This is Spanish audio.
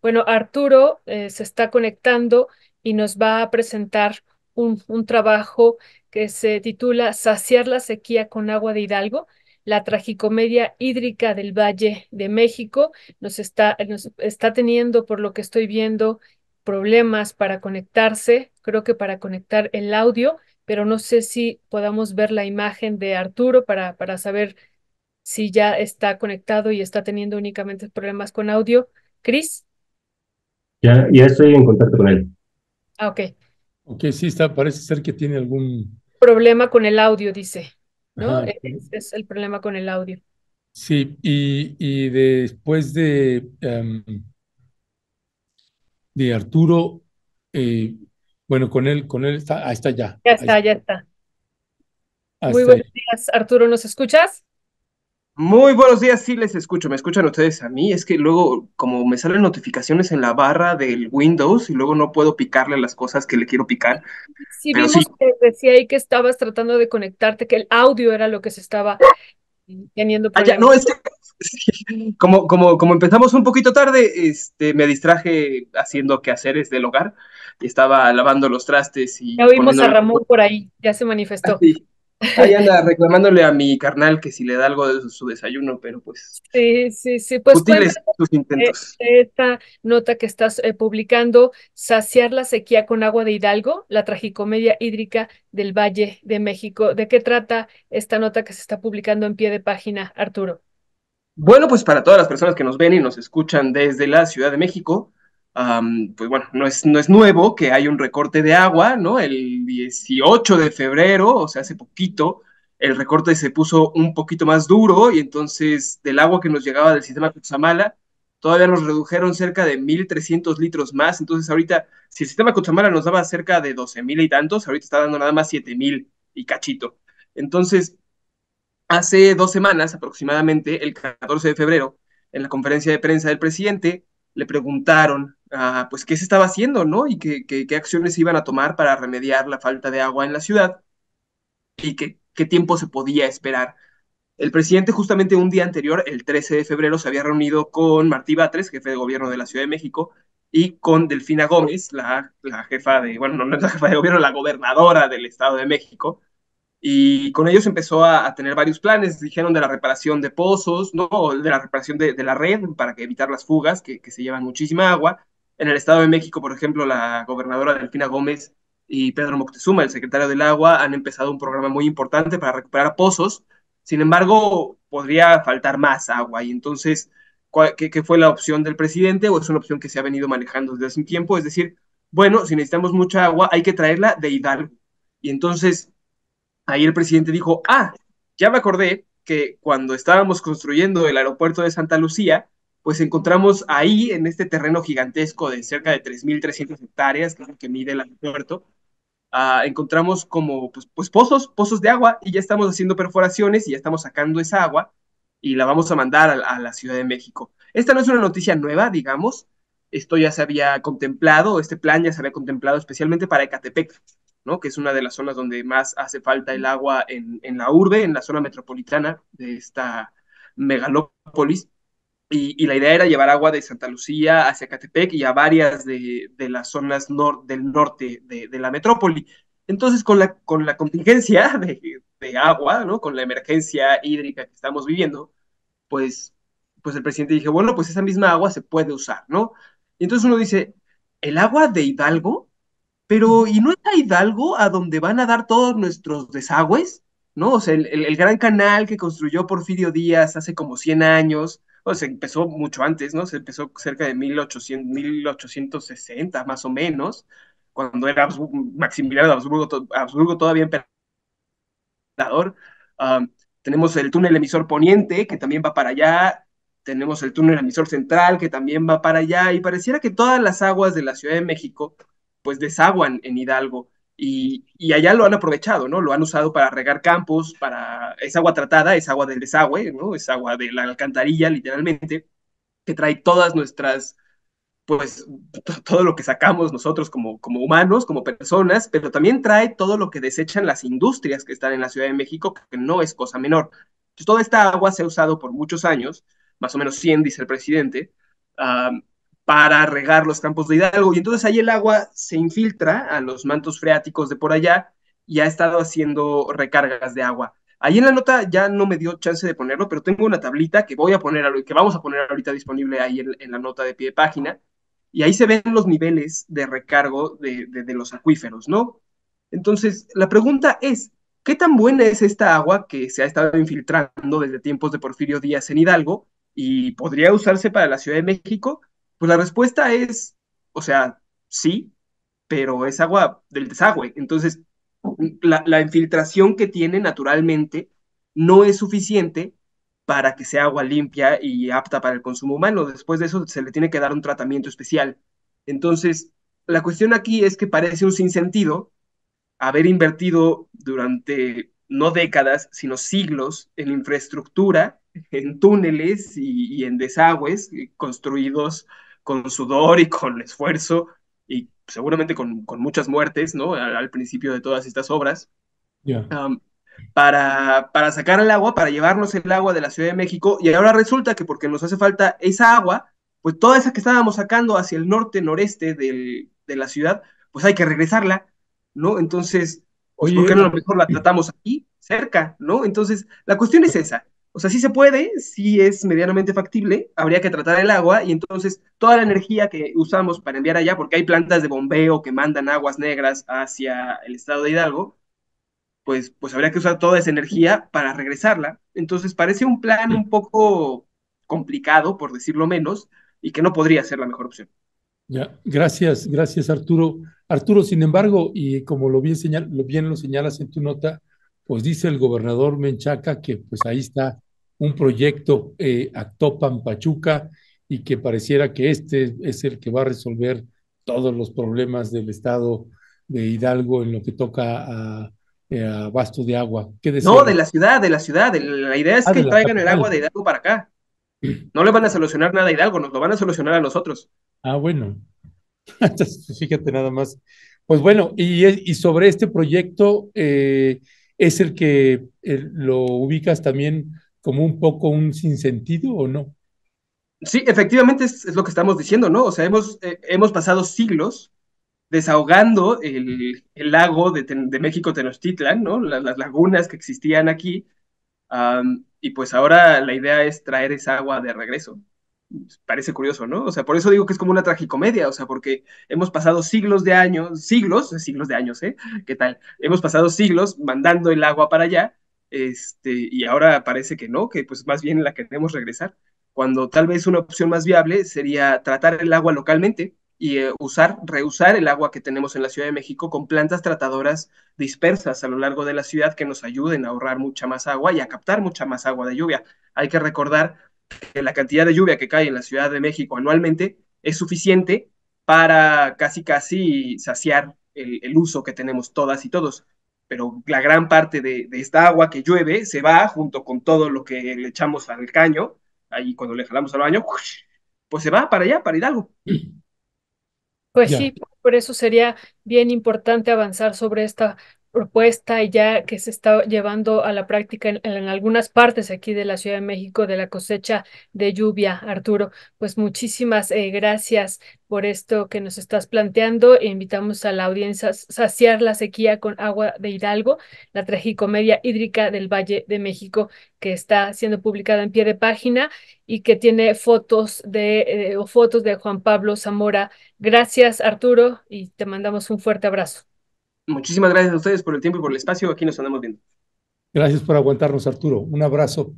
Bueno, Arturo eh, se está conectando y nos va a presentar un, trabajo que se titula Saciar la sequía con agua de Hidalgo la tragicomedia hídrica del Valle de México. Nos está, nos está, teniendo, por lo que estoy viendo, problemas para conectarse, creo que para conectar el audio, pero no sé si podamos ver la imagen de Arturo para, para saber si ya está conectado y está teniendo únicamente problemas con audio. Cris. Ya, ya estoy en contacto con él. Ah, ok. Ok, sí, está, parece ser que tiene algún... Problema con el audio, dice, ¿no? es, el problema con el audio. Sí, y, después de, em, de Arturo, eh, bueno, con él, con él está, ahí está ya. Ya está, ya está. Muy buenos días, Arturo, ¿nos escuchas? Muy buenos días, sí les escucho. ¿Me escuchan ustedes a mí? Es que luego, como me salen notificaciones en la barra del Windows y luego no puedo picarle las cosas que le quiero picar. Sí, vimos que decía ahí que estabas tratando de conectarte, que el audio era lo que se estaba teniendo Ah, no, es que como, como, como empezamos un poquito tarde, este, me distraje haciendo quehaceres del hogar. y Estaba lavando los trastes y. Ya oímos a Ramón por ahí, ya se manifestó. Ahí anda reclamándole a mi carnal que si le da algo de su, desayuno, pero pues. Sí, sí, sí. Pues útiles sus intentos. Esta nota que estás eh, publicando, Saciar la sequía con agua de Hidalgo, la tragicomedia hídrica del Valle de México. ¿De qué trata esta nota que se está publicando en pie de página, Arturo? Bueno, pues para todas las personas que nos ven y nos escuchan desde la Ciudad de México, pues bueno, no es, no es nuevo que hay un recorte de agua, ¿no? El 18 de febrero, o sea, hace poquito, el recorte se puso un poquito más duro y entonces del agua que nos llegaba del sistema Cochamala todavía nos redujeron cerca de 1.300 litros más. Entonces ahorita, si el sistema Cochamala nos daba cerca de 12.000 y tantos, ahorita está dando nada más 7.000 y cachito. Entonces, hace dos semanas aproximadamente, el 14 de febrero, en la conferencia de prensa del presidente, le preguntaron ah, pues qué se estaba haciendo, ¿no? Y qué, qué, acciones se iban a tomar para remediar la falta de agua en la ciudad y qué, qué tiempo se podía esperar. El presidente justamente un día anterior, el 13 de febrero, se había reunido con Martí Batres, jefe de gobierno de la Ciudad de México, y con Delfina Gómez, la, la jefa de, bueno, no es la jefa de gobierno, la gobernadora del Estado de México, y con ellos empezó a, tener varios planes. Dijeron de la reparación de pozos, ¿no? de la reparación de, la red para que evitar las fugas que, se llevan muchísima agua. En el Estado de México, por ejemplo, la gobernadora Delfina Gómez y Pedro Moctezuma, el secretario del Agua, han empezado un programa muy importante para recuperar pozos. Sin embargo, podría faltar más agua y entonces, ¿qué, qué fue la opción del presidente? ¿O es una opción que se ha venido manejando desde hace un tiempo? Es decir, bueno, si necesitamos mucha agua, hay que traerla de Hidalgo. Y entonces ahí el presidente dijo, ah, ya me acordé que cuando estábamos construyendo el aeropuerto de Santa Lucía, pues encontramos ahí, en este terreno gigantesco de cerca de 3.300 hectáreas, que es lo que mide el aeropuerto, ah, encontramos como pues, pues, pozos, pozos de agua, y ya estamos haciendo perforaciones y ya estamos sacando esa agua y la vamos a mandar a la Ciudad de México. Esta no es una noticia nueva, digamos, esto ya se había contemplado, este plan ya se había contemplado especialmente para Ecatepec que es una de las zonas donde más hace falta el agua en, la urbe, en la zona metropolitana de esta megalópolis. Y, la idea era llevar agua de Santa Lucía hacia Catepec y a varias de, las zonas del norte de, la metrópoli. Entonces, con la, con la contingencia de, de agua, ¿no? con la emergencia hídrica que estamos viviendo, pues, pues el presidente dijo, bueno, pues esa misma agua se puede usar, ¿no? Y entonces uno dice, ¿el agua de Hidalgo pero, ¿y no es Hidalgo a donde van a dar todos nuestros desagües? ¿No? O sea, el, gran canal que construyó Porfirio Díaz hace como 100 años, o se empezó mucho antes, ¿no? Se empezó cerca de 1800, 1860, más o menos, cuando era Maximiliano de Habsburgo, todavía emperador. tenemos el túnel emisor poniente, que también va para allá. Tenemos el túnel emisor central, que también va para allá. Y pareciera que todas las aguas de la Ciudad de México pues desaguan en Hidalgo. Y, allá lo han aprovechado, ¿no? Lo han usado para regar campos, para... Es agua tratada, es agua del desagüe, ¿no? Es agua de la alcantarilla, literalmente, que trae todas nuestras, pues, todo lo que sacamos nosotros como, como humanos, como personas, pero también trae todo lo que desechan las industrias que están en la Ciudad de México, que no es cosa menor. Entonces, toda esta agua se ha usado por muchos años, más o menos 100, dice el presidente, para regar los campos de Hidalgo. Y entonces ahí el agua se infiltra a los mantos freáticos de por allá y ha estado haciendo recargas de agua. Ahí en la nota ya no me dio chance de ponerlo, pero tengo una tablita que voy a poner, que vamos a poner ahorita disponible ahí en, la nota de pie de página, y ahí se ven los niveles de recargo de los acuíferos, ¿no? Entonces, la pregunta es, ¿qué tan buena es esta agua que se ha estado infiltrando desde tiempos de Porfirio Díaz en Hidalgo y podría usarse para la Ciudad de México? Pues la respuesta es, o sea, sí, pero es agua del desagüe. Entonces, la, infiltración que tiene naturalmente no es suficiente para que sea agua limpia y apta para el consumo humano. Después de eso se le tiene que dar un tratamiento especial. Entonces, la cuestión aquí es que parece un sinsentido haber invertido durante no décadas, sino siglos en infraestructura, en túneles y, y en desagües construidos con sudor y con esfuerzo y seguramente con, muchas muertes, ¿no? Al, principio de todas estas obras. para, para sacar el agua, para llevarnos el agua de la Ciudad de México, y ahora resulta que porque nos hace falta esa agua, pues toda esa que estábamos sacando hacia el norte, noreste de la ciudad, pues hay que regresarla, ¿no? Entonces, pues, ¿por qué no a lo mejor la tratamos aquí, cerca, ¿no? Entonces, la cuestión es esa, o sea, sí se puede, sí es medianamente factible, habría que tratar el agua y entonces toda la energía que usamos para enviar allá, porque hay plantas de bombeo que mandan aguas negras hacia el estado de Hidalgo, pues, pues habría que usar toda esa energía para regresarla. Entonces parece un plan un poco complicado, por decirlo menos, y que no podría ser la mejor opción. Ya, gracias, gracias Arturo. Arturo, sin embargo, y como lo bien, lo bien lo señalas en tu nota, pues dice el gobernador Menchaca que pues ahí está un proyecto eh, Actopan Pachuca y que pareciera que este es el que va a resolver todos los problemas del estado de Hidalgo en lo que toca a, eh, Abasto de Agua. no, de la ciudad, de la ciudad. La idea es ah, que traigan el agua de Hidalgo para acá. Mm. No le van a solucionar nada a Hidalgo, nos lo van a solucionar a nosotros. Ah, bueno. Fíjate nada más. Pues bueno, y, y sobre este proyecto eh, es el que lo ubicas también como un poco un sinsentido o no? Sí, efectivamente es, lo que estamos diciendo, ¿no? O sea, hemos, eh, hemos pasado siglos desahogando el, lago de, México Tenochtitlan, ¿no? Las, lagunas que existían aquí. y pues ahora la idea es traer esa agua de regreso. Parece curioso, ¿no? O sea, por eso digo que es como una tragicomedia, o sea, porque hemos pasado siglos de años, siglos, eh, siglos de años, ¿eh? ¿Qué tal? Hemos pasado siglos mandando el agua para allá este, y ahora parece que no, que pues más bien la queremos regresar, cuando tal vez una opción más viable sería tratar el agua localmente y eh, usar, reusar el agua que tenemos en la Ciudad de México con plantas tratadoras dispersas a lo largo de la ciudad que nos ayuden a ahorrar mucha más agua y a captar mucha más agua de lluvia. Hay que recordar que la cantidad de lluvia que cae en la Ciudad de México anualmente es suficiente para casi casi saciar el uso que tenemos todas y todos pero la gran parte de, esta agua que llueve se va junto con todo lo que le echamos al caño, ahí cuando le jalamos al baño, pues se va para allá, para Hidalgo. Pues sí, por eso sería bien importante avanzar sobre esta propuesta ya que se está llevando a la práctica en, algunas partes aquí de la Ciudad de México de la cosecha de lluvia, Arturo. Pues muchísimas eh, gracias por esto que nos estás planteando. E invitamos a la audiencia a saciar la sequía con agua de Hidalgo, la tragicomedia hídrica del Valle de México que está siendo publicada en pie de página y que tiene fotos de eh, o fotos de Juan Pablo Zamora. Gracias, Arturo, y te mandamos un fuerte abrazo. Muchísimas gracias a ustedes por el tiempo y por el espacio. Aquí nos andamos viendo. Gracias por aguantarnos, Arturo. Un abrazo